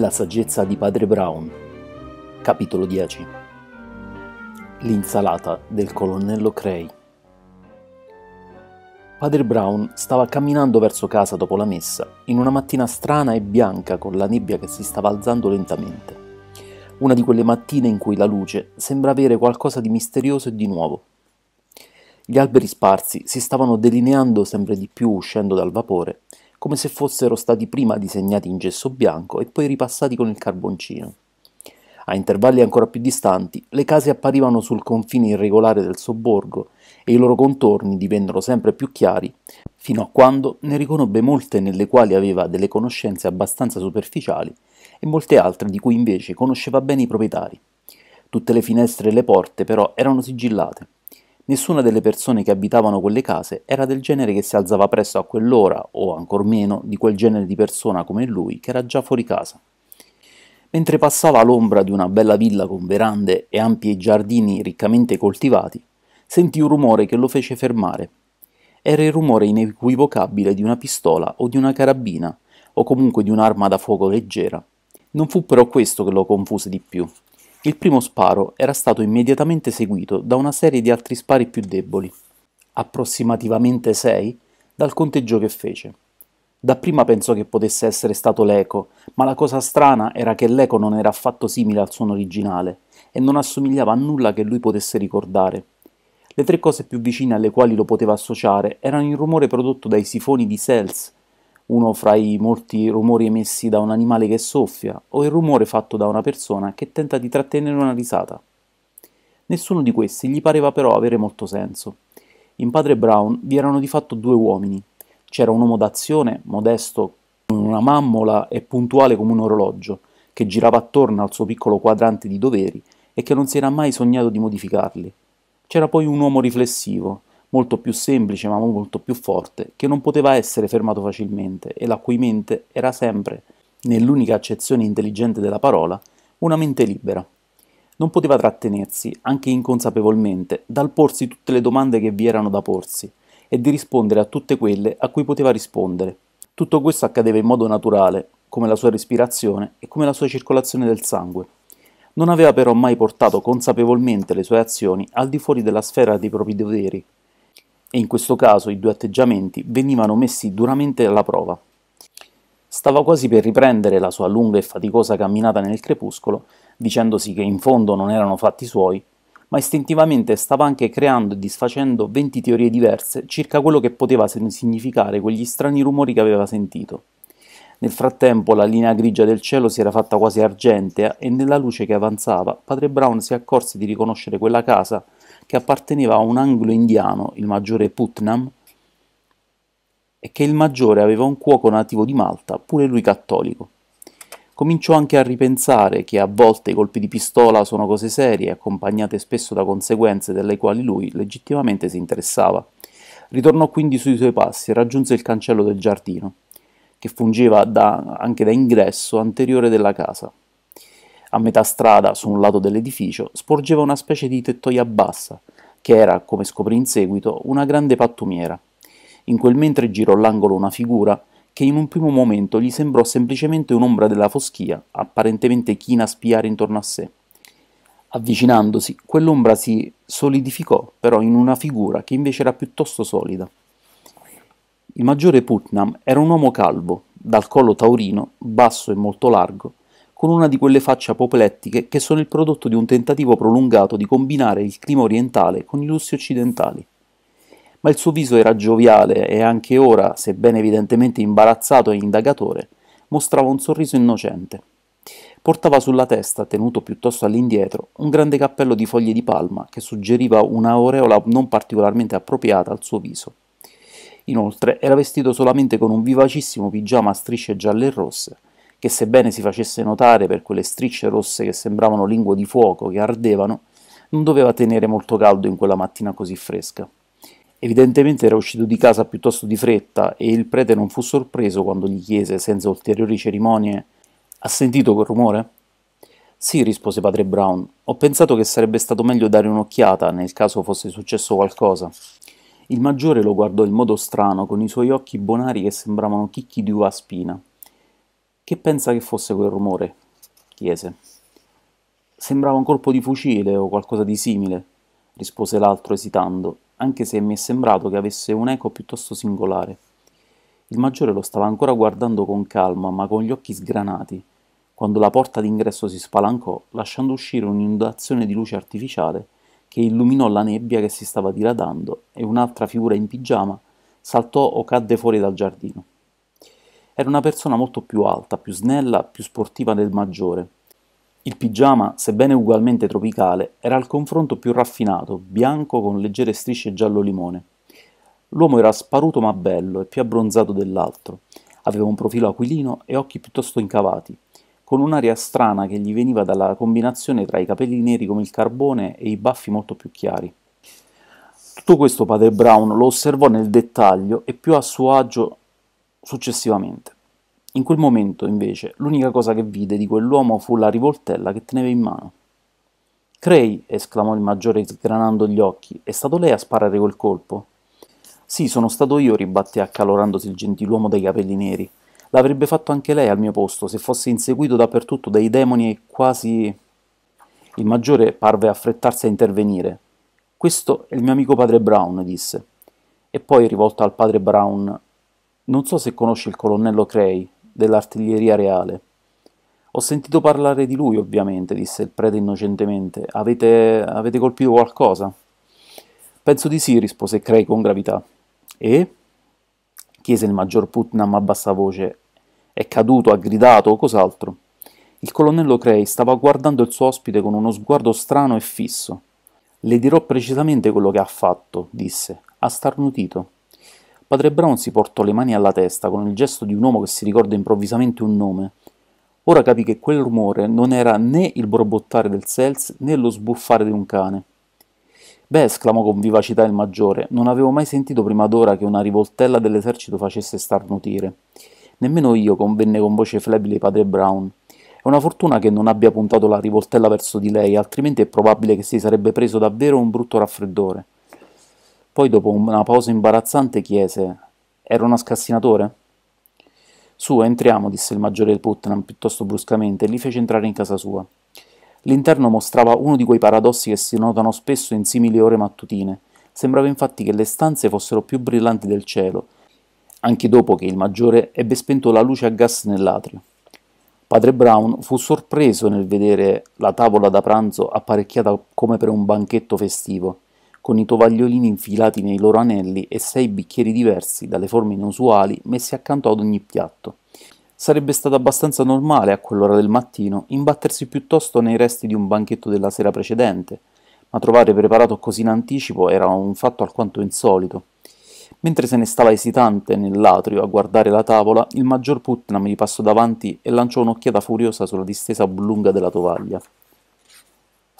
La saggezza di Padre Brown, capitolo 10 L'insalata del colonnello Cray Padre Brown stava camminando verso casa dopo la messa, in una mattina strana e bianca con la nebbia che si stava alzando lentamente. Una di quelle mattine in cui la luce sembra avere qualcosa di misterioso e di nuovo. Gli alberi sparsi si stavano delineando sempre di più uscendo dal vapore come se fossero stati prima disegnati in gesso bianco e poi ripassati con il carboncino. A intervalli ancora più distanti, le case apparivano sul confine irregolare del sobborgo e i loro contorni divennero sempre più chiari, fino a quando ne riconobbe molte nelle quali aveva delle conoscenze abbastanza superficiali e molte altre di cui invece conosceva bene i proprietari. Tutte le finestre e le porte però erano sigillate Nessuna delle persone che abitavano quelle case era del genere che si alzava presto a quell'ora, o ancor meno di quel genere di persona come lui che era già fuori casa. Mentre passava l'ombra di una bella villa con verande e ampi giardini riccamente coltivati, sentì un rumore che lo fece fermare. Era il rumore inequivocabile di una pistola o di una carabina, o comunque di un'arma da fuoco leggera. Non fu però questo che lo confuse di più. Il primo sparo era stato immediatamente seguito da una serie di altri spari più deboli, approssimativamente sei, dal conteggio che fece. Dapprima pensò che potesse essere stato l'eco, ma la cosa strana era che l'eco non era affatto simile al suono originale e non assomigliava a nulla che lui potesse ricordare. Le tre cose più vicine alle quali lo poteva associare erano il rumore prodotto dai sifoni di Sells uno fra i molti rumori emessi da un animale che soffia o il rumore fatto da una persona che tenta di trattenere una risata. Nessuno di questi gli pareva però avere molto senso. In padre Brown vi erano di fatto due uomini. C'era un uomo d'azione, modesto come una mammola e puntuale come un orologio, che girava attorno al suo piccolo quadrante di doveri e che non si era mai sognato di modificarli. C'era poi un uomo riflessivo, molto più semplice ma molto più forte, che non poteva essere fermato facilmente e la cui mente era sempre, nell'unica accezione intelligente della parola, una mente libera. Non poteva trattenersi, anche inconsapevolmente, dal porsi tutte le domande che vi erano da porsi e di rispondere a tutte quelle a cui poteva rispondere. Tutto questo accadeva in modo naturale, come la sua respirazione e come la sua circolazione del sangue. Non aveva però mai portato consapevolmente le sue azioni al di fuori della sfera dei propri doveri, e in questo caso i due atteggiamenti venivano messi duramente alla prova. Stava quasi per riprendere la sua lunga e faticosa camminata nel crepuscolo, dicendosi che in fondo non erano fatti suoi, ma istintivamente stava anche creando e disfacendo venti teorie diverse circa quello che poteva significare quegli strani rumori che aveva sentito. Nel frattempo la linea grigia del cielo si era fatta quasi argentea e nella luce che avanzava padre Brown si accorse di riconoscere quella casa che apparteneva a un anglo indiano, il maggiore Putnam, e che il maggiore aveva un cuoco nativo di Malta, pure lui cattolico. Cominciò anche a ripensare che a volte i colpi di pistola sono cose serie, accompagnate spesso da conseguenze delle quali lui legittimamente si interessava. Ritornò quindi sui suoi passi e raggiunse il cancello del giardino, che fungeva da, anche da ingresso anteriore della casa. A metà strada, su un lato dell'edificio, sporgeva una specie di tettoia bassa, che era, come scoprì in seguito, una grande pattumiera. In quel mentre girò l'angolo una figura che in un primo momento gli sembrò semplicemente un'ombra della foschia, apparentemente china a spiare intorno a sé. Avvicinandosi, quell'ombra si solidificò però in una figura che invece era piuttosto solida. Il maggiore Putnam era un uomo calvo, dal collo taurino, basso e molto largo, con una di quelle facce apoplettiche che sono il prodotto di un tentativo prolungato di combinare il clima orientale con i lussi occidentali. Ma il suo viso era gioviale e anche ora, sebbene evidentemente imbarazzato e indagatore, mostrava un sorriso innocente. Portava sulla testa, tenuto piuttosto all'indietro, un grande cappello di foglie di palma che suggeriva un'aureola non particolarmente appropriata al suo viso. Inoltre era vestito solamente con un vivacissimo pigiama a strisce gialle e rosse, che sebbene si facesse notare per quelle strisce rosse che sembravano lingue di fuoco che ardevano, non doveva tenere molto caldo in quella mattina così fresca. Evidentemente era uscito di casa piuttosto di fretta e il prete non fu sorpreso quando gli chiese, senza ulteriori cerimonie, ha sentito quel rumore? Sì, rispose padre Brown, ho pensato che sarebbe stato meglio dare un'occhiata nel caso fosse successo qualcosa. Il maggiore lo guardò in modo strano, con i suoi occhi bonari che sembravano chicchi di uva spina. Che pensa che fosse quel rumore? chiese. Sembrava un colpo di fucile o qualcosa di simile, rispose l'altro esitando, anche se mi è sembrato che avesse un'eco piuttosto singolare. Il maggiore lo stava ancora guardando con calma, ma con gli occhi sgranati, quando la porta d'ingresso si spalancò, lasciando uscire un'inondazione di luce artificiale che illuminò la nebbia che si stava diradando e un'altra figura in pigiama saltò o cadde fuori dal giardino. Era una persona molto più alta, più snella, più sportiva del maggiore. Il pigiama, sebbene ugualmente tropicale, era al confronto più raffinato, bianco con leggere strisce giallo limone. L'uomo era sparuto ma bello e più abbronzato dell'altro. Aveva un profilo aquilino e occhi piuttosto incavati, con un'aria strana che gli veniva dalla combinazione tra i capelli neri come il carbone e i baffi molto più chiari. Tutto questo padre Brown lo osservò nel dettaglio e più a suo agio successivamente. In quel momento, invece, l'unica cosa che vide di quell'uomo fu la rivoltella che teneva in mano. Cray, esclamò il maggiore sgranando gli occhi, è stato lei a sparare quel colpo? Sì, sono stato io, ribatté accalorandosi il gentiluomo dai capelli neri. L'avrebbe fatto anche lei al mio posto, se fosse inseguito dappertutto dai demoni e quasi... Il maggiore parve affrettarsi a intervenire. Questo è il mio amico padre Brown, disse. E poi, rivolto al padre Brown, non so se conosci il colonnello Cray, dell'artiglieria reale. Ho sentito parlare di lui, ovviamente, disse il prete innocentemente. Avete, avete colpito qualcosa? Penso di sì, rispose Cray con gravità. E? chiese il maggior Putnam a bassa voce. È caduto, ha gridato o cos'altro? Il colonnello Cray stava guardando il suo ospite con uno sguardo strano e fisso. Le dirò precisamente quello che ha fatto, disse. Ha starnutito. Padre Brown si portò le mani alla testa con il gesto di un uomo che si ricorda improvvisamente un nome. Ora capì che quel rumore non era né il borbottare del Sels né lo sbuffare di un cane. Beh, esclamò con vivacità il maggiore, non avevo mai sentito prima d'ora che una rivoltella dell'esercito facesse starnutire. Nemmeno io convenne con voce flebile padre Brown. È una fortuna che non abbia puntato la rivoltella verso di lei, altrimenti è probabile che si sarebbe preso davvero un brutto raffreddore. Poi, dopo una pausa imbarazzante, chiese: Era uno scassinatore? Su, entriamo, disse il maggiore del Putnam piuttosto bruscamente e li fece entrare in casa sua. L'interno mostrava uno di quei paradossi che si notano spesso in simili ore mattutine. Sembrava infatti che le stanze fossero più brillanti del cielo, anche dopo che il maggiore ebbe spento la luce a gas nell'atrio. Padre Brown fu sorpreso nel vedere la tavola da pranzo apparecchiata come per un banchetto festivo con i tovagliolini infilati nei loro anelli e sei bicchieri diversi, dalle forme inusuali, messi accanto ad ogni piatto. Sarebbe stato abbastanza normale a quell'ora del mattino imbattersi piuttosto nei resti di un banchetto della sera precedente, ma trovare preparato così in anticipo era un fatto alquanto insolito. Mentre se ne stava esitante nell'atrio a guardare la tavola, il maggior Putnam gli passò davanti e lanciò un'occhiata furiosa sulla distesa oblunga della tovaglia.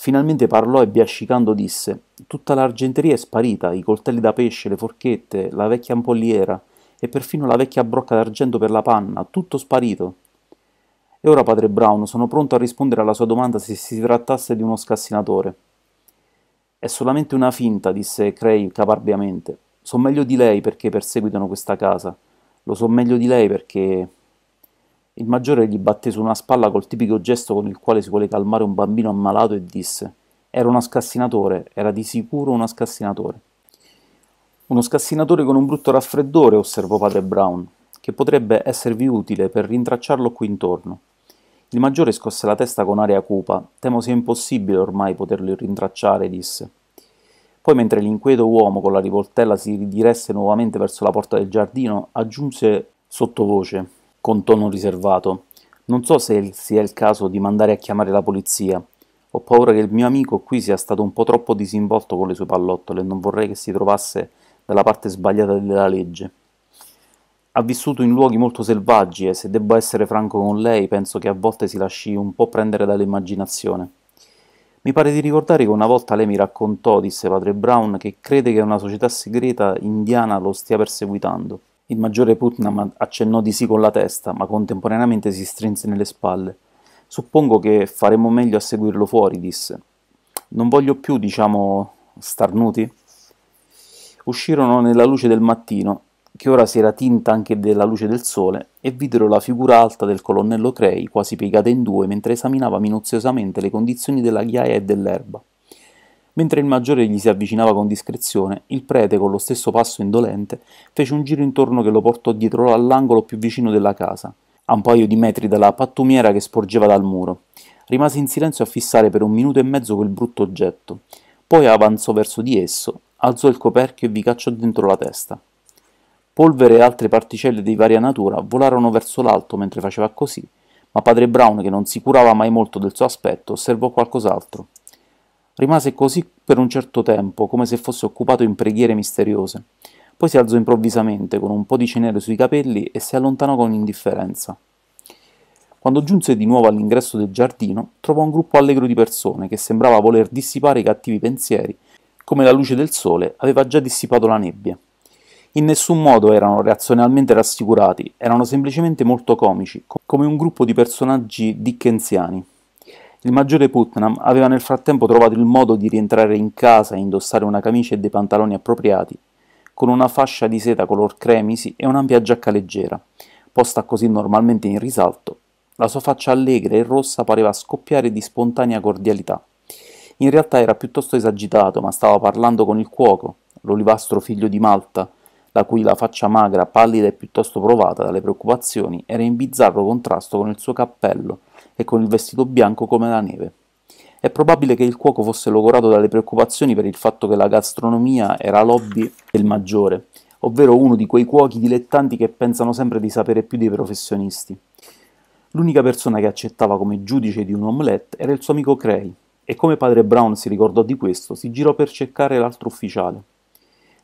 Finalmente parlò e biascicando disse: Tutta l'argenteria è sparita, i coltelli da pesce, le forchette, la vecchia ampolliera e perfino la vecchia brocca d'argento per la panna, tutto sparito. E ora, padre Brown, sono pronto a rispondere alla sua domanda se si trattasse di uno scassinatore. È solamente una finta, disse Cray caparbiamente. So meglio di lei perché perseguitano questa casa. Lo so meglio di lei perché il maggiore gli batté su una spalla col tipico gesto con il quale si vuole calmare un bambino ammalato e disse era uno scassinatore, era di sicuro uno scassinatore. Uno scassinatore con un brutto raffreddore, osservò padre Brown, che potrebbe esservi utile per rintracciarlo qui intorno. Il maggiore scosse la testa con aria cupa. Temo sia impossibile ormai poterlo rintracciare, disse. Poi, mentre l'inquieto uomo con la rivoltella si diresse nuovamente verso la porta del giardino, aggiunse sottovoce con tono riservato. Non so se sia il caso di mandare a chiamare la polizia. Ho paura che il mio amico qui sia stato un po' troppo disinvolto con le sue pallottole e non vorrei che si trovasse dalla parte sbagliata della legge. Ha vissuto in luoghi molto selvaggi e se debbo essere franco con lei penso che a volte si lasci un po' prendere dall'immaginazione. Mi pare di ricordare che una volta lei mi raccontò, disse padre Brown, che crede che una società segreta indiana lo stia perseguitando. Il maggiore Putnam accennò di sì con la testa, ma contemporaneamente si strinse nelle spalle. Suppongo che faremo meglio a seguirlo fuori, disse. Non voglio più, diciamo, starnuti. Uscirono nella luce del mattino, che ora si era tinta anche della luce del sole, e videro la figura alta del colonnello Crei, quasi piegata in due, mentre esaminava minuziosamente le condizioni della ghiaia e dell'erba. Mentre il maggiore gli si avvicinava con discrezione, il prete, con lo stesso passo indolente, fece un giro intorno che lo portò dietro all'angolo più vicino della casa, a un paio di metri dalla pattumiera che sporgeva dal muro. Rimase in silenzio a fissare per un minuto e mezzo quel brutto oggetto. Poi avanzò verso di esso, alzò il coperchio e vi cacciò dentro la testa. Polvere e altre particelle di varia natura volarono verso l'alto mentre faceva così, ma padre Brown, che non si curava mai molto del suo aspetto, osservò qualcos'altro. Rimase così per un certo tempo, come se fosse occupato in preghiere misteriose. Poi si alzò improvvisamente, con un po' di cenere sui capelli, e si allontanò con indifferenza. Quando giunse di nuovo all'ingresso del giardino, trovò un gruppo allegro di persone che sembrava voler dissipare i cattivi pensieri, come la luce del sole aveva già dissipato la nebbia. In nessun modo erano reazionalmente rassicurati, erano semplicemente molto comici, come un gruppo di personaggi dickensiani. Il maggiore Putnam aveva nel frattempo trovato il modo di rientrare in casa e indossare una camicia e dei pantaloni appropriati, con una fascia di seta color cremisi e un'ampia giacca leggera, posta così normalmente in risalto. La sua faccia allegra e rossa pareva scoppiare di spontanea cordialità. In realtà era piuttosto esagitato, ma stava parlando con il cuoco, l'olivastro figlio di Malta, la cui la faccia magra, pallida e piuttosto provata dalle preoccupazioni, era in bizzarro contrasto con il suo cappello, e con il vestito bianco come la neve. È probabile che il cuoco fosse logorato dalle preoccupazioni per il fatto che la gastronomia era lobby del maggiore, ovvero uno di quei cuochi dilettanti che pensano sempre di sapere più dei professionisti. L'unica persona che accettava come giudice di un omelette era il suo amico Cray, e come padre Brown si ricordò di questo, si girò per cercare l'altro ufficiale.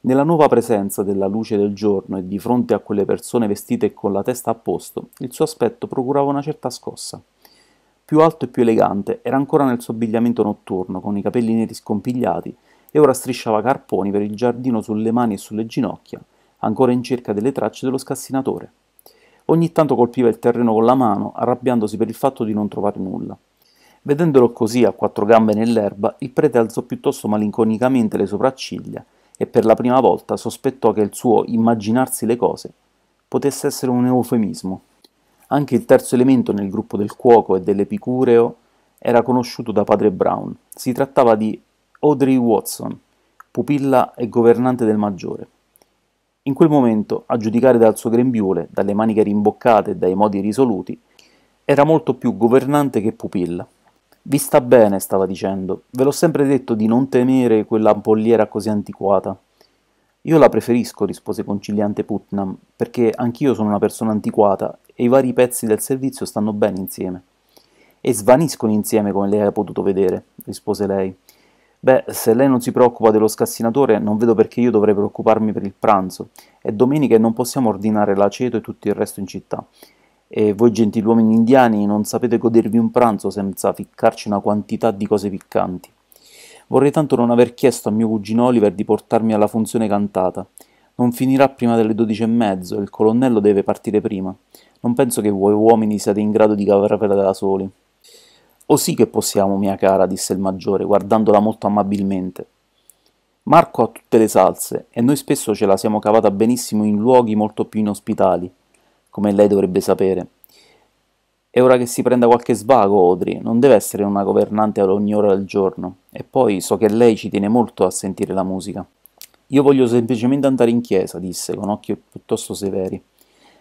Nella nuova presenza della luce del giorno e di fronte a quelle persone vestite con la testa a posto, il suo aspetto procurava una certa scossa più alto e più elegante, era ancora nel suo abbigliamento notturno, con i capelli neri scompigliati, e ora strisciava carponi per il giardino sulle mani e sulle ginocchia, ancora in cerca delle tracce dello scassinatore. Ogni tanto colpiva il terreno con la mano, arrabbiandosi per il fatto di non trovare nulla. Vedendolo così, a quattro gambe nell'erba, il prete alzò piuttosto malinconicamente le sopracciglia e per la prima volta sospettò che il suo immaginarsi le cose potesse essere un eufemismo. Anche il terzo elemento nel gruppo del cuoco e dell'epicureo era conosciuto da padre Brown. Si trattava di Audrey Watson, pupilla e governante del maggiore. In quel momento, a giudicare dal suo grembiule, dalle maniche rimboccate e dai modi risoluti, era molto più governante che pupilla. Vi sta bene, stava dicendo, ve l'ho sempre detto di non temere quella ampolliera così antiquata. Io la preferisco, rispose conciliante Putnam, perché anch'io sono una persona antiquata e i vari pezzi del servizio stanno bene insieme. E svaniscono insieme come lei ha potuto vedere, rispose lei. Beh, se lei non si preoccupa dello scassinatore, non vedo perché io dovrei preoccuparmi per il pranzo. È domenica e non possiamo ordinare l'aceto e tutto il resto in città. E voi gentiluomini indiani non sapete godervi un pranzo senza ficcarci una quantità di cose piccanti. Vorrei tanto non aver chiesto a mio cugino Oliver di portarmi alla funzione cantata. Non finirà prima delle dodici e mezzo, il colonnello deve partire prima. Non penso che voi uomini siate in grado di cavarvela da soli. O sì che possiamo, mia cara, disse il maggiore, guardandola molto amabilmente. Marco ha tutte le salse e noi spesso ce la siamo cavata benissimo in luoghi molto più inospitali, come lei dovrebbe sapere. È ora che si prenda qualche svago, Odri, non deve essere una governante ad ogni ora del giorno. E poi so che lei ci tiene molto a sentire la musica. Io voglio semplicemente andare in chiesa, disse, con occhi piuttosto severi.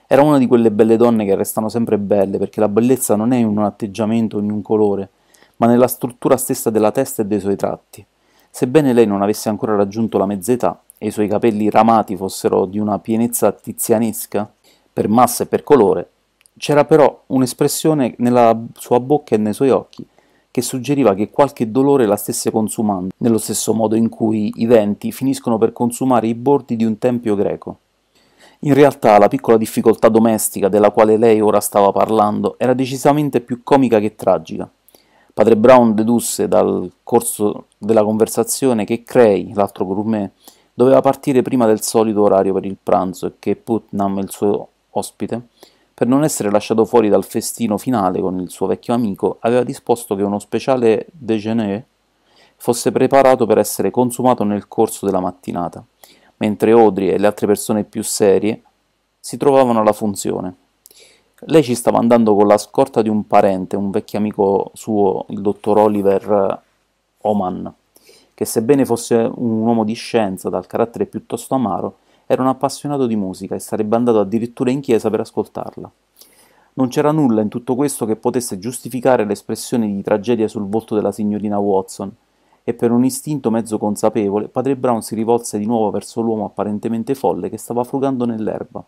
Era una di quelle belle donne che restano sempre belle, perché la bellezza non è in un atteggiamento o in un colore, ma nella struttura stessa della testa e dei suoi tratti. Sebbene lei non avesse ancora raggiunto la mezz'età e i suoi capelli ramati fossero di una pienezza tizianesca, per massa e per colore, c'era però un'espressione nella sua bocca e nei suoi occhi che suggeriva che qualche dolore la stesse consumando, nello stesso modo in cui i venti finiscono per consumare i bordi di un tempio greco. In realtà la piccola difficoltà domestica della quale lei ora stava parlando era decisamente più comica che tragica. Padre Brown dedusse dal corso della conversazione che Cray, l'altro gourmet, doveva partire prima del solito orario per il pranzo e che Putnam, il suo ospite, per non essere lasciato fuori dal festino finale con il suo vecchio amico, aveva disposto che uno speciale déjeuner fosse preparato per essere consumato nel corso della mattinata mentre Audrey e le altre persone più serie si trovavano alla funzione. Lei ci stava andando con la scorta di un parente, un vecchio amico suo, il dottor Oliver Oman, che sebbene fosse un uomo di scienza dal carattere piuttosto amaro, era un appassionato di musica e sarebbe andato addirittura in chiesa per ascoltarla. Non c'era nulla in tutto questo che potesse giustificare l'espressione di tragedia sul volto della signorina Watson, e per un istinto mezzo consapevole padre Brown si rivolse di nuovo verso l'uomo apparentemente folle che stava frugando nell'erba.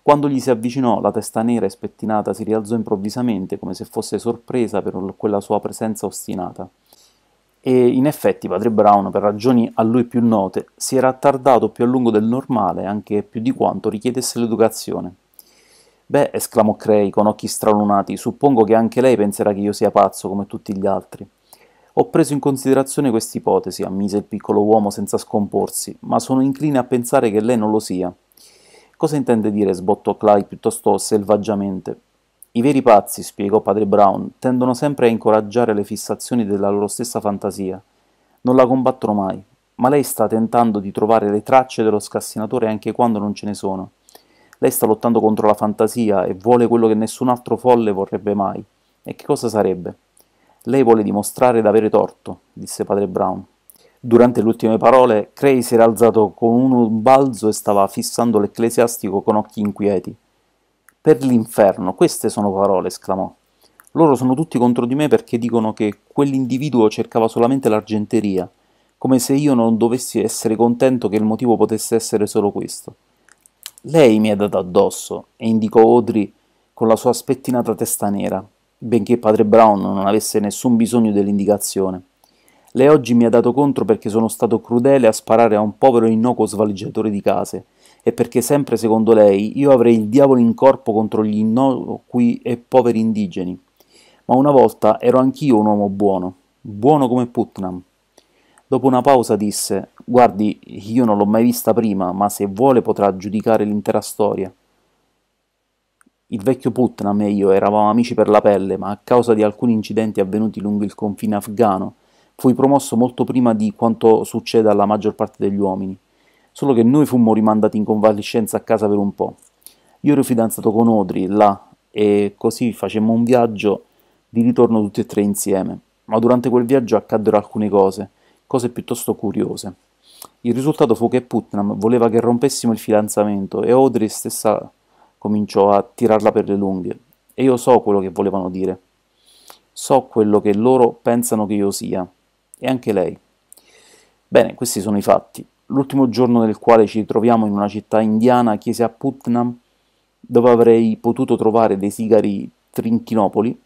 Quando gli si avvicinò, la testa nera e spettinata si rialzò improvvisamente come se fosse sorpresa per quella sua presenza ostinata. E in effetti padre Brown, per ragioni a lui più note, si era attardato più a lungo del normale, anche più di quanto richiedesse l'educazione. Beh, esclamò Cray con occhi stralunati, suppongo che anche lei penserà che io sia pazzo come tutti gli altri. Ho preso in considerazione questa ipotesi, ammise il piccolo uomo senza scomporsi, ma sono incline a pensare che lei non lo sia. Cosa intende dire? sbottò Clay piuttosto selvaggiamente. I veri pazzi, spiegò padre Brown, tendono sempre a incoraggiare le fissazioni della loro stessa fantasia. Non la combattono mai, ma lei sta tentando di trovare le tracce dello scassinatore anche quando non ce ne sono. Lei sta lottando contro la fantasia e vuole quello che nessun altro folle vorrebbe mai. E che cosa sarebbe? Lei vuole dimostrare d'avere torto, disse padre Brown. Durante le ultime parole, Cray si era alzato con un balzo e stava fissando l'ecclesiastico con occhi inquieti. Per l'inferno, queste sono parole, esclamò. Loro sono tutti contro di me perché dicono che quell'individuo cercava solamente l'argenteria, come se io non dovessi essere contento che il motivo potesse essere solo questo. Lei mi è dato addosso, e indicò Audrey con la sua spettinata testa nera, benché padre Brown non avesse nessun bisogno dell'indicazione. Lei oggi mi ha dato contro perché sono stato crudele a sparare a un povero innocuo svaliggiatore di case e perché sempre secondo lei io avrei il diavolo in corpo contro gli innocui e poveri indigeni. Ma una volta ero anch'io un uomo buono, buono come Putnam. Dopo una pausa disse, guardi, io non l'ho mai vista prima, ma se vuole potrà giudicare l'intera storia. Il vecchio Putnam e io eravamo amici per la pelle, ma a causa di alcuni incidenti avvenuti lungo il confine afghano, fui promosso molto prima di quanto succeda alla maggior parte degli uomini. Solo che noi fummo rimandati in convalescenza a casa per un po'. Io ero fidanzato con Audrey, là, e così facemmo un viaggio di ritorno tutti e tre insieme. Ma durante quel viaggio accaddero alcune cose, cose piuttosto curiose. Il risultato fu che Putnam voleva che rompessimo il fidanzamento e Audrey stessa cominciò a tirarla per le lunghe. E io so quello che volevano dire. So quello che loro pensano che io sia. E anche lei. Bene, questi sono i fatti. L'ultimo giorno nel quale ci ritroviamo in una città indiana chiese a Putnam dove avrei potuto trovare dei sigari trinchinopoli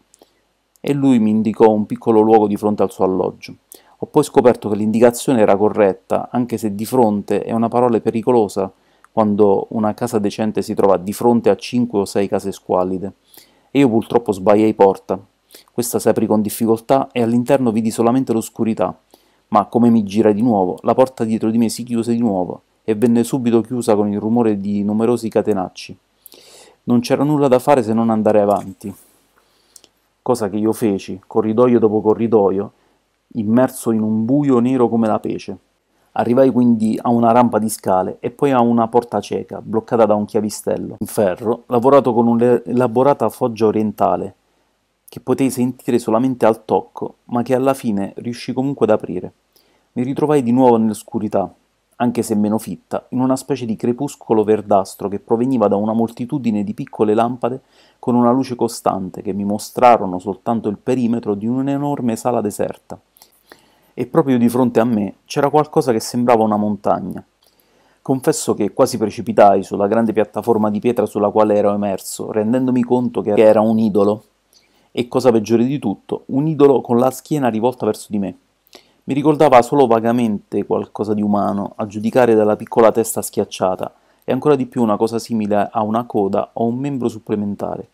e lui mi indicò un piccolo luogo di fronte al suo alloggio. Ho poi scoperto che l'indicazione era corretta, anche se di fronte è una parola pericolosa quando una casa decente si trova di fronte a 5 o 6 case squallide. E io purtroppo sbagliai porta. Questa si aprì con difficoltà e all'interno vidi solamente l'oscurità. Ma come mi girai di nuovo, la porta dietro di me si chiuse di nuovo e venne subito chiusa con il rumore di numerosi catenacci. Non c'era nulla da fare se non andare avanti. Cosa che io feci, corridoio dopo corridoio, immerso in un buio nero come la pece. Arrivai quindi a una rampa di scale e poi a una porta cieca, bloccata da un chiavistello in ferro, lavorato con un'elaborata foggia orientale, che potei sentire solamente al tocco, ma che alla fine riuscì comunque ad aprire. Mi ritrovai di nuovo nell'oscurità, anche se meno fitta, in una specie di crepuscolo verdastro che proveniva da una moltitudine di piccole lampade con una luce costante che mi mostrarono soltanto il perimetro di un'enorme sala deserta e proprio di fronte a me c'era qualcosa che sembrava una montagna. Confesso che quasi precipitai sulla grande piattaforma di pietra sulla quale ero emerso, rendendomi conto che era un idolo. E cosa peggiore di tutto, un idolo con la schiena rivolta verso di me. Mi ricordava solo vagamente qualcosa di umano, a giudicare dalla piccola testa schiacciata, e ancora di più una cosa simile a una coda o un membro supplementare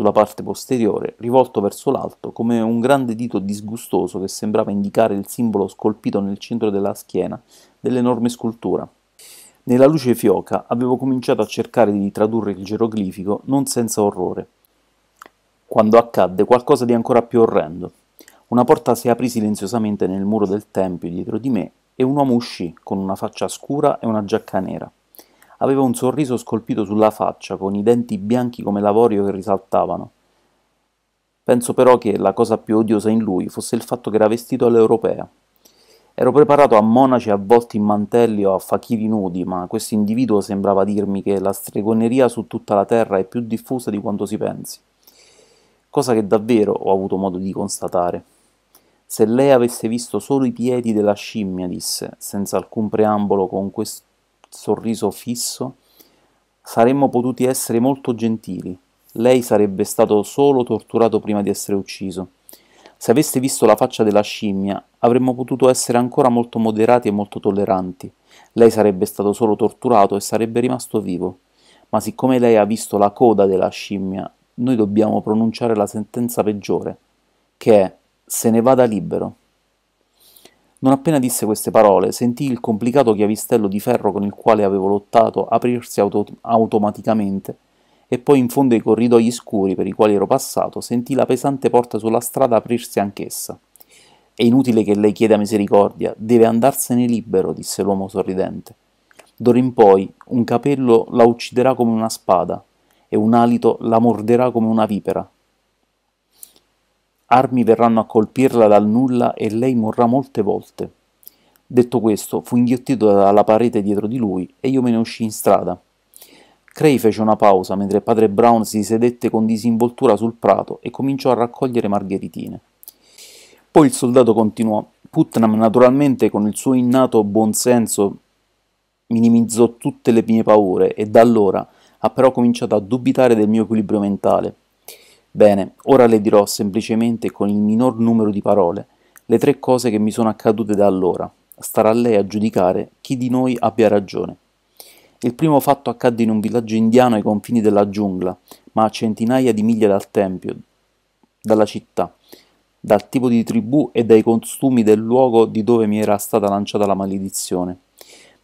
sulla parte posteriore, rivolto verso l'alto come un grande dito disgustoso che sembrava indicare il simbolo scolpito nel centro della schiena dell'enorme scultura. Nella luce fioca avevo cominciato a cercare di tradurre il geroglifico non senza orrore, quando accadde qualcosa di ancora più orrendo. Una porta si aprì silenziosamente nel muro del tempio dietro di me e un uomo uscì con una faccia scura e una giacca nera. Aveva un sorriso scolpito sulla faccia, con i denti bianchi come l'avorio che risaltavano. Penso però che la cosa più odiosa in lui fosse il fatto che era vestito all'europea. Ero preparato a monaci avvolti in mantelli o a fachiri nudi, ma questo individuo sembrava dirmi che la stregoneria su tutta la terra è più diffusa di quanto si pensi. Cosa che davvero ho avuto modo di constatare. Se lei avesse visto solo i piedi della scimmia, disse, senza alcun preambolo, con questo sorriso fisso, saremmo potuti essere molto gentili. Lei sarebbe stato solo torturato prima di essere ucciso. Se aveste visto la faccia della scimmia, avremmo potuto essere ancora molto moderati e molto tolleranti. Lei sarebbe stato solo torturato e sarebbe rimasto vivo. Ma siccome lei ha visto la coda della scimmia, noi dobbiamo pronunciare la sentenza peggiore, che è se ne vada libero. Non appena disse queste parole, sentì il complicato chiavistello di ferro con il quale avevo lottato aprirsi auto- automaticamente, e poi in fondo ai corridoi scuri per i quali ero passato, sentì la pesante porta sulla strada aprirsi anch'essa. È inutile che lei chieda misericordia, deve andarsene libero, disse l'uomo sorridente. D'ora in poi un capello la ucciderà come una spada e un alito la morderà come una vipera. Armi verranno a colpirla dal nulla e lei morrà molte volte. Detto questo, fu inghiottito dalla parete dietro di lui e io me ne uscii in strada. Cray fece una pausa mentre padre Brown si sedette con disinvoltura sul prato e cominciò a raccogliere margheritine. Poi il soldato continuò. Putnam, naturalmente, con il suo innato buonsenso, minimizzò tutte le mie paure e da allora ha però cominciato a dubitare del mio equilibrio mentale. Bene, ora le dirò semplicemente con il minor numero di parole le tre cose che mi sono accadute da allora. Starà a lei a giudicare chi di noi abbia ragione. Il primo fatto accadde in un villaggio indiano ai confini della giungla, ma a centinaia di miglia dal tempio, dalla città, dal tipo di tribù e dai costumi del luogo di dove mi era stata lanciata la maledizione.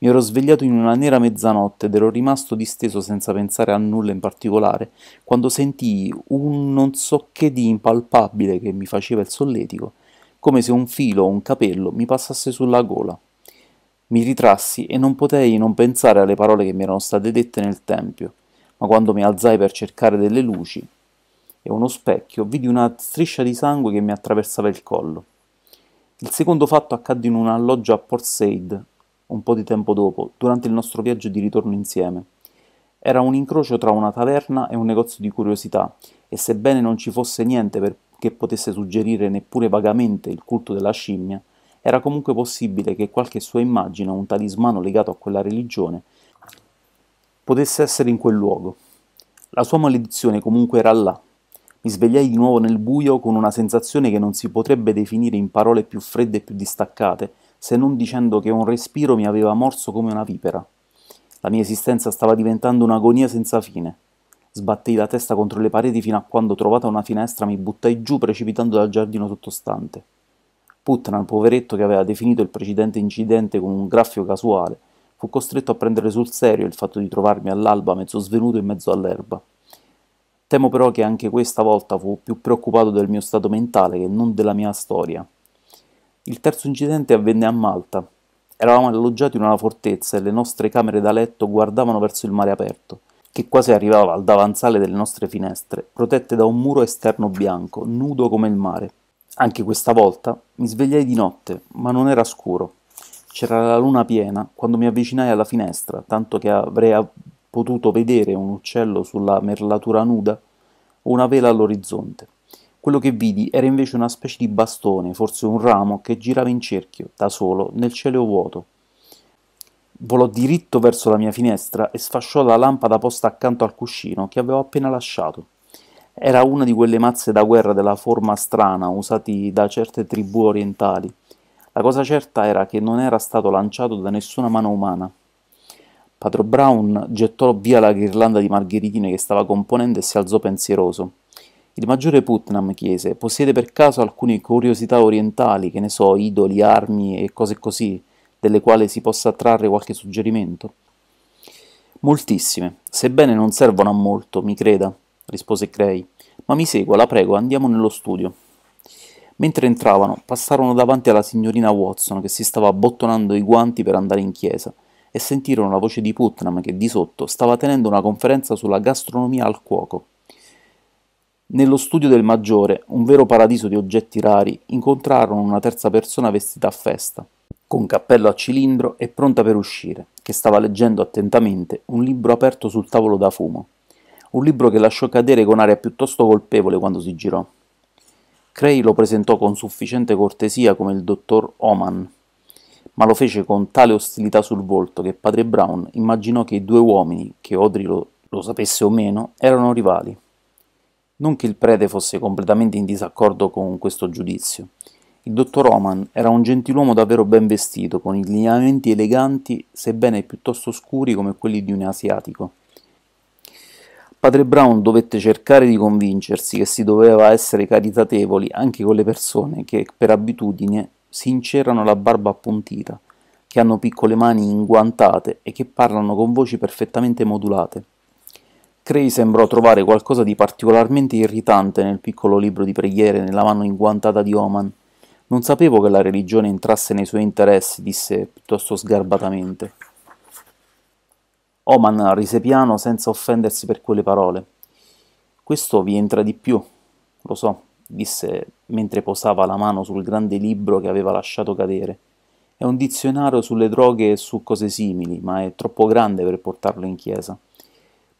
Mi ero svegliato in una nera mezzanotte ed ero rimasto disteso senza pensare a nulla in particolare, quando sentii un non so che di impalpabile che mi faceva il solletico, come se un filo o un capello mi passasse sulla gola. Mi ritrassi e non potei non pensare alle parole che mi erano state dette nel tempio, ma quando mi alzai per cercare delle luci e uno specchio, vidi una striscia di sangue che mi attraversava il collo. Il secondo fatto accadde in un alloggio a Port Said, un po' di tempo dopo, durante il nostro viaggio di ritorno insieme. Era un incrocio tra una taverna e un negozio di curiosità, e sebbene non ci fosse niente per, che potesse suggerire neppure vagamente il culto della scimmia, era comunque possibile che qualche sua immagine o un talismano legato a quella religione potesse essere in quel luogo. La sua maledizione comunque era là. Mi svegliai di nuovo nel buio con una sensazione che non si potrebbe definire in parole più fredde e più distaccate, se non dicendo che un respiro mi aveva morso come una vipera. La mia esistenza stava diventando un'agonia senza fine. Sbattei la testa contro le pareti fino a quando, trovata una finestra, mi buttai giù precipitando dal giardino sottostante. Putnam, poveretto che aveva definito il precedente incidente come un graffio casuale, fu costretto a prendere sul serio il fatto di trovarmi all'alba mezzo svenuto in mezzo all'erba. Temo però che anche questa volta fu più preoccupato del mio stato mentale che non della mia storia. Il terzo incidente avvenne a Malta. Eravamo alloggiati in una fortezza e le nostre camere da letto guardavano verso il mare aperto, che quasi arrivava al davanzale delle nostre finestre, protette da un muro esterno bianco, nudo come il mare. Anche questa volta mi svegliai di notte, ma non era scuro. C'era la luna piena quando mi avvicinai alla finestra, tanto che avrei potuto vedere un uccello sulla merlatura nuda o una vela all'orizzonte. Quello che vidi era invece una specie di bastone, forse un ramo, che girava in cerchio, da solo, nel cielo vuoto. Volò diritto verso la mia finestra e sfasciò la lampada posta accanto al cuscino che avevo appena lasciato. Era una di quelle mazze da guerra della forma strana usati da certe tribù orientali. La cosa certa era che non era stato lanciato da nessuna mano umana. Padro Brown gettò via la ghirlanda di margheritine che stava componendo e si alzò pensieroso. Il maggiore Putnam chiese: Possiede per caso alcune curiosità orientali, che ne so, idoli, armi e cose così, delle quali si possa trarre qualche suggerimento? Moltissime, sebbene non servono a molto, mi creda, rispose Cray. Ma mi segua, la prego, andiamo nello studio. Mentre entravano, passarono davanti alla signorina Watson che si stava abbottonando i guanti per andare in chiesa e sentirono la voce di Putnam che di sotto stava tenendo una conferenza sulla gastronomia al cuoco. Nello studio del Maggiore, un vero paradiso di oggetti rari, incontrarono una terza persona vestita a festa, con cappello a cilindro e pronta per uscire, che stava leggendo attentamente un libro aperto sul tavolo da fumo. Un libro che lasciò cadere con aria piuttosto colpevole quando si girò. Cray lo presentò con sufficiente cortesia come il dottor Oman, ma lo fece con tale ostilità sul volto che padre Brown immaginò che i due uomini, che Audrey lo, lo sapesse o meno, erano rivali. Non che il prete fosse completamente in disaccordo con questo giudizio. Il dottor Oman era un gentiluomo davvero ben vestito, con i lineamenti eleganti, sebbene piuttosto scuri come quelli di un asiatico. Padre Brown dovette cercare di convincersi che si doveva essere caritatevoli anche con le persone che, per abitudine, si incerano la barba appuntita, che hanno piccole mani inguantate e che parlano con voci perfettamente modulate. Cray sembrò trovare qualcosa di particolarmente irritante nel piccolo libro di preghiere nella mano inguantata di Oman. Non sapevo che la religione entrasse nei suoi interessi, disse piuttosto sgarbatamente. Oman rise piano senza offendersi per quelle parole. Questo vi entra di più, lo so, disse mentre posava la mano sul grande libro che aveva lasciato cadere. È un dizionario sulle droghe e su cose simili, ma è troppo grande per portarlo in chiesa.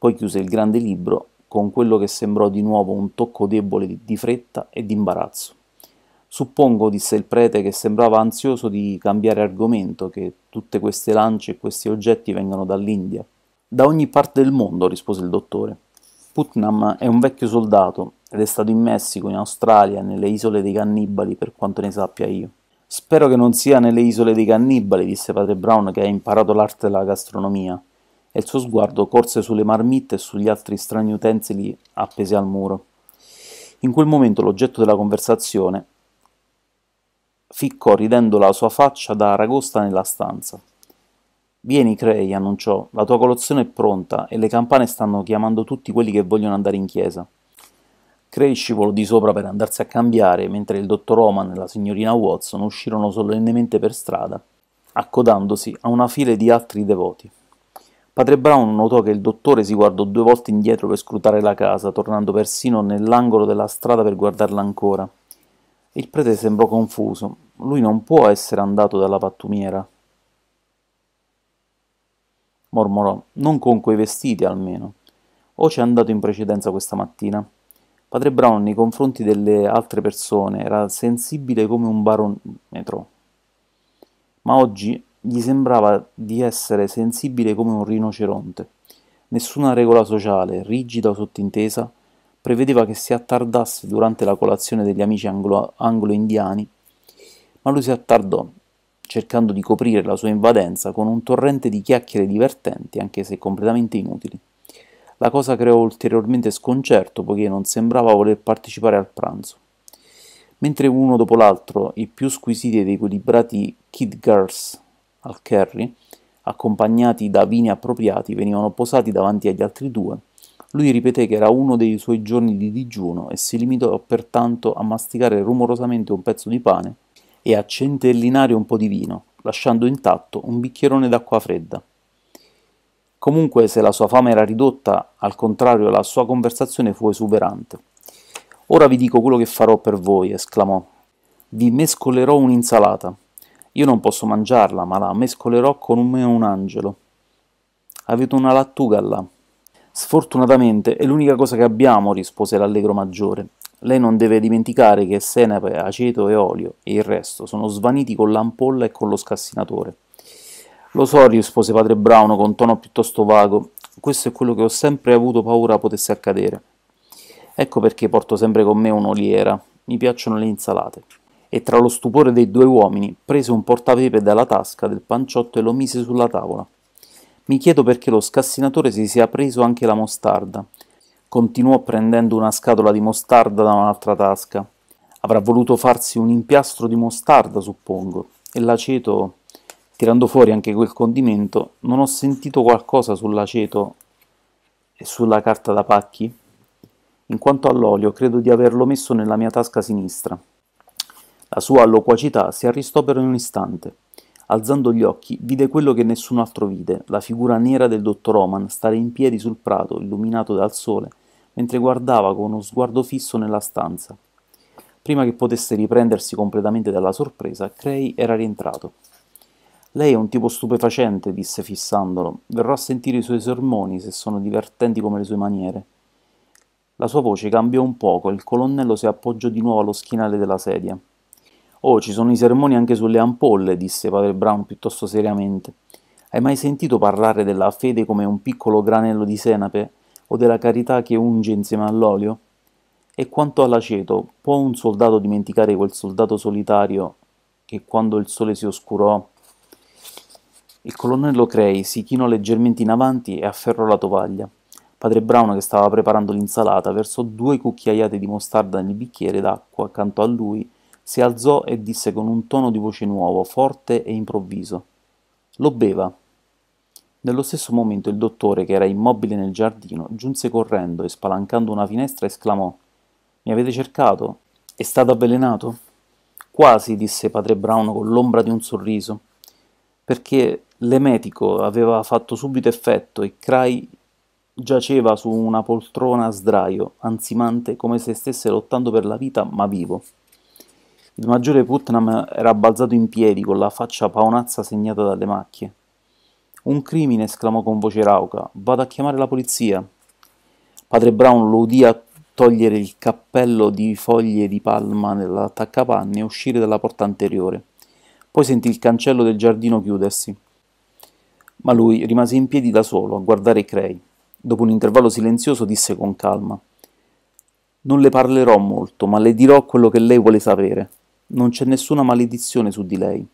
Poi chiuse il grande libro con quello che sembrò di nuovo un tocco debole di fretta e di imbarazzo. Suppongo, disse il prete, che sembrava ansioso di cambiare argomento, che tutte queste lance e questi oggetti vengano dall'India. Da ogni parte del mondo, rispose il dottore. Putnam è un vecchio soldato ed è stato in Messico, in Australia, nelle isole dei cannibali, per quanto ne sappia io. Spero che non sia nelle isole dei cannibali, disse padre Brown, che ha imparato l'arte della gastronomia e il suo sguardo corse sulle marmitte e sugli altri strani utensili appesi al muro. In quel momento l'oggetto della conversazione ficcò ridendo la sua faccia da aragosta nella stanza. Vieni, Cray, annunciò, la tua colazione è pronta e le campane stanno chiamando tutti quelli che vogliono andare in chiesa. Cray scivolò di sopra per andarsi a cambiare, mentre il dottor Oman e la signorina Watson uscirono solennemente per strada, accodandosi a una fila di altri devoti. Padre Brown notò che il dottore si guardò due volte indietro per scrutare la casa, tornando persino nell'angolo della strada per guardarla ancora. Il prete sembrò confuso. Lui non può essere andato dalla pattumiera. Mormorò, non con quei vestiti almeno. O ci è andato in precedenza questa mattina? Padre Brown nei confronti delle altre persone era sensibile come un barometro. Ma oggi gli sembrava di essere sensibile come un rinoceronte. Nessuna regola sociale, rigida o sottintesa, prevedeva che si attardasse durante la colazione degli amici anglo- anglo-indiani, ma lui si attardò, cercando di coprire la sua invadenza con un torrente di chiacchiere divertenti, anche se completamente inutili. La cosa creò ulteriormente sconcerto, poiché non sembrava voler partecipare al pranzo. Mentre uno dopo l'altro, i più squisiti ed equilibrati kid girls al curry, accompagnati da vini appropriati, venivano posati davanti agli altri due. Lui ripeté che era uno dei suoi giorni di digiuno e si limitò pertanto a masticare rumorosamente un pezzo di pane e a centellinare un po' di vino, lasciando intatto un bicchierone d'acqua fredda. Comunque, se la sua fama era ridotta, al contrario, la sua conversazione fu esuberante. Ora vi dico quello che farò per voi, esclamò. Vi mescolerò un'insalata, io non posso mangiarla, ma la mescolerò come un angelo. Avete una lattuga là. Sfortunatamente è l'unica cosa che abbiamo, rispose l'allegro maggiore. Lei non deve dimenticare che senape, aceto e olio e il resto sono svaniti con l'ampolla e con lo scassinatore. Lo so, rispose padre Brauno con tono piuttosto vago. Questo è quello che ho sempre avuto paura potesse accadere. Ecco perché porto sempre con me un'oliera. Mi piacciono le insalate e tra lo stupore dei due uomini prese un portapepe dalla tasca del panciotto e lo mise sulla tavola. Mi chiedo perché lo scassinatore si sia preso anche la mostarda. Continuò prendendo una scatola di mostarda da un'altra tasca. Avrà voluto farsi un impiastro di mostarda, suppongo. E l'aceto, tirando fuori anche quel condimento, non ho sentito qualcosa sull'aceto e sulla carta da pacchi? In quanto all'olio, credo di averlo messo nella mia tasca sinistra. La sua loquacità si arrestò per un istante. Alzando gli occhi, vide quello che nessun altro vide, la figura nera del dottor Oman stare in piedi sul prato, illuminato dal sole, mentre guardava con uno sguardo fisso nella stanza. Prima che potesse riprendersi completamente dalla sorpresa, Cray era rientrato. Lei è un tipo stupefacente, disse fissandolo. Verrò a sentire i suoi sermoni se sono divertenti come le sue maniere. La sua voce cambiò un poco e il colonnello si appoggiò di nuovo allo schienale della sedia. Oh, ci sono i sermoni anche sulle ampolle, disse padre Brown piuttosto seriamente. Hai mai sentito parlare della fede come un piccolo granello di senape o della carità che unge insieme all'olio? E quanto all'aceto, può un soldato dimenticare quel soldato solitario che quando il sole si oscurò? Il colonnello Cray si chinò leggermente in avanti e afferrò la tovaglia. Padre Brown, che stava preparando l'insalata, versò due cucchiaiate di mostarda nel bicchiere d'acqua accanto a lui si alzò e disse con un tono di voce nuovo, forte e improvviso. Lo beva. Nello stesso momento il dottore, che era immobile nel giardino, giunse correndo e spalancando una finestra esclamò Mi avete cercato? È stato avvelenato? Quasi, disse padre Brown con l'ombra di un sorriso, perché l'emetico aveva fatto subito effetto e Cray giaceva su una poltrona a sdraio, ansimante, come se stesse lottando per la vita, ma vivo. Il maggiore Putnam era balzato in piedi con la faccia paonazza segnata dalle macchie. Un crimine, esclamò con voce rauca. Vado a chiamare la polizia. Padre Brown lo udia togliere il cappello di foglie di palma nell'attaccapanni e uscire dalla porta anteriore. Poi sentì il cancello del giardino chiudersi. Ma lui rimase in piedi da solo a guardare Cray. Dopo un intervallo silenzioso disse con calma: Non le parlerò molto, ma le dirò quello che lei vuole sapere. Non c'è nessuna maledizione su di lei.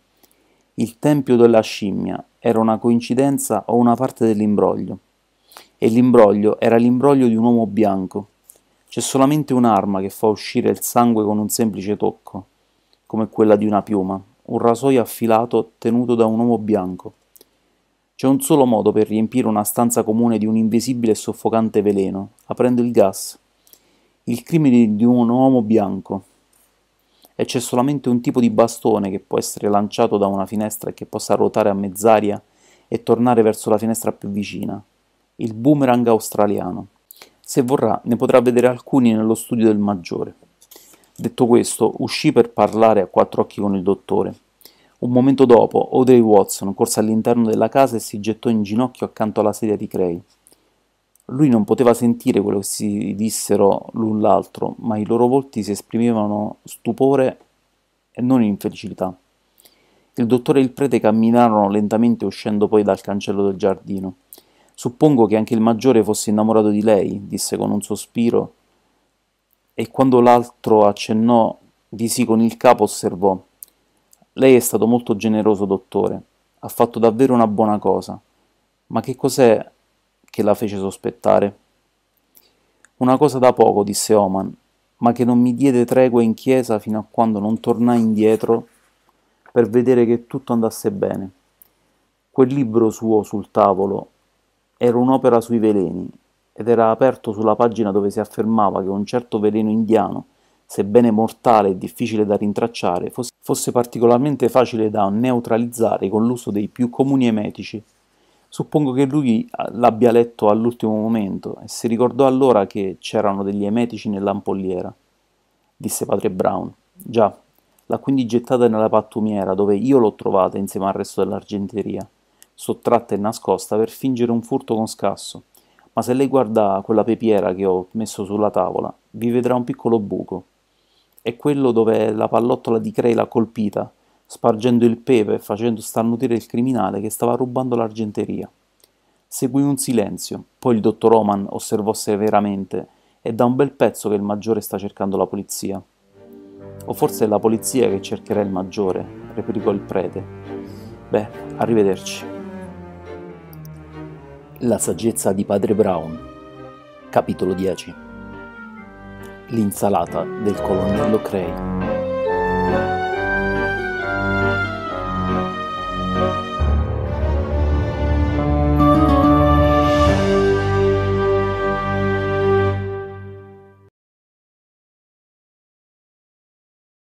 Il tempio della scimmia era una coincidenza o una parte dell'imbroglio. E l'imbroglio era l'imbroglio di un uomo bianco. C'è solamente un'arma che fa uscire il sangue con un semplice tocco, come quella di una piuma, un rasoio affilato tenuto da un uomo bianco. C'è un solo modo per riempire una stanza comune di un invisibile e soffocante veleno, aprendo il gas. Il crimine di un uomo bianco, e c'è solamente un tipo di bastone che può essere lanciato da una finestra e che possa ruotare a mezz'aria e tornare verso la finestra più vicina, il boomerang australiano. Se vorrà ne potrà vedere alcuni nello studio del maggiore. Detto questo, uscì per parlare a quattro occhi con il dottore. Un momento dopo, Audrey Watson corse all'interno della casa e si gettò in ginocchio accanto alla sedia di Cray. Lui non poteva sentire quello che si dissero l'un l'altro, ma i loro volti si esprimevano stupore e non infelicità. Il dottore e il prete camminarono lentamente uscendo poi dal cancello del giardino. Suppongo che anche il maggiore fosse innamorato di lei, disse con un sospiro, e quando l'altro accennò di sì con il capo osservò Lei è stato molto generoso, dottore, ha fatto davvero una buona cosa. Ma che cos'è che la fece sospettare. Una cosa da poco, disse Oman, ma che non mi diede tregua in chiesa fino a quando non tornai indietro per vedere che tutto andasse bene. Quel libro suo sul tavolo era un'opera sui veleni ed era aperto sulla pagina dove si affermava che un certo veleno indiano, sebbene mortale e difficile da rintracciare, fosse particolarmente facile da neutralizzare con l'uso dei più comuni emetici. Suppongo che lui l'abbia letto all'ultimo momento e si ricordò allora che c'erano degli emetici nell'ampolliera, disse padre Brown. Già, l'ha quindi gettata nella pattumiera dove io l'ho trovata insieme al resto dell'argenteria, sottratta e nascosta per fingere un furto con scasso. Ma se lei guarda quella pepiera che ho messo sulla tavola, vi vedrà un piccolo buco. È quello dove la pallottola di Crela colpita spargendo il pepe e facendo starnutire il criminale che stava rubando l'argenteria. Seguì un silenzio, poi il dottor Oman osservò severamente è da un bel pezzo che il maggiore sta cercando la polizia. O forse è la polizia che cercherà il maggiore, replicò il prete. Beh, arrivederci. La saggezza di padre Brown, capitolo 10. L'insalata del colonnello Cray.